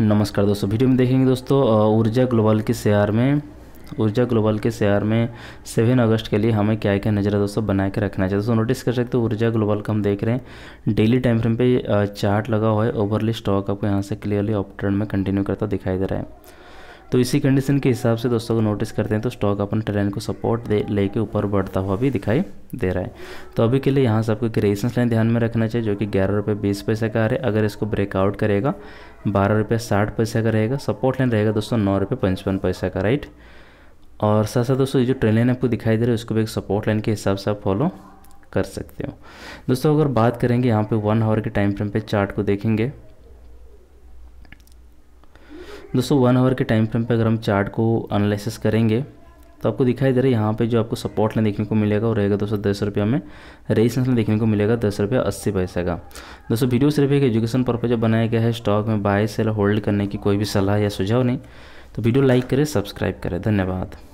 नमस्कार दोस्तों वीडियो में देखेंगे दोस्तों ऊर्जा ग्लोबल के शेयर में ऊर्जा ग्लोबल के शेयर में सेवन अगस्त के लिए हमें क्या क्या नज़र दोस्तों बना के रखना चाहिए दोस्तों नोटिस कर सकते हो ऊर्जा ग्लोबल का हम देख रहे हैं डेली टाइम फ्रेम पे चार्ट लगा हुआ है ओवरली स्टॉक आपको यहाँ से क्लियरली ऑप ट्रेंड में कंटिन्यू करता दिखाई दे रहा है तो इसी कंडीशन के हिसाब से दोस्तों को नोटिस करते हैं तो स्टॉक अपन ट्रेन को सपोर्ट दे लेके ऊपर बढ़ता हुआ भी दिखाई दे रहा है तो अभी के लिए यहाँ से आपको रेजिस्टेंस लाइन ध्यान में रखना चाहिए जो कि ग्यारह रुपये बीस पैसे का है अगर इसको ब्रेकआउट करेगा बारह रुपये साठ पैसे का रहेगा सपोर्ट लाइन रहेगा दोस्तों नौ रुपये पंचपन पैसे का राइट और साथ साथ दोस्तों ये जो ट्रेन लाइन आपको दिखाई दे रही है उसको भी एक सपोर्ट लाइन के हिसाब से आप फॉलो कर सकते हो दोस्तों अगर बात करेंगे यहाँ पे वन आवर के टाइम फ्रेम पे चार्ट को देखेंगे दोस्तों वन आवर के टाइम फ्रेम पर अगर हम चार्ट को अनालिसिस करेंगे तो आपको दिखाई दे रहा है यहाँ पे जो आपको सपोर्ट लाइन देखने को मिलेगा वो रहेगा दोस्तों दस रुपये में रेजिस्टेंस लाइन देखने को मिलेगा दस रुपये अस्सी पैसे का दोस्तों वीडियो सिर्फ एक एजुकेशन पर्पज बनाया गया है स्टॉक में बाय सेल होल्ड करने की कोई भी सलाह या सुझाव नहीं तो वीडियो लाइक करें सब्सक्राइब करें धन्यवाद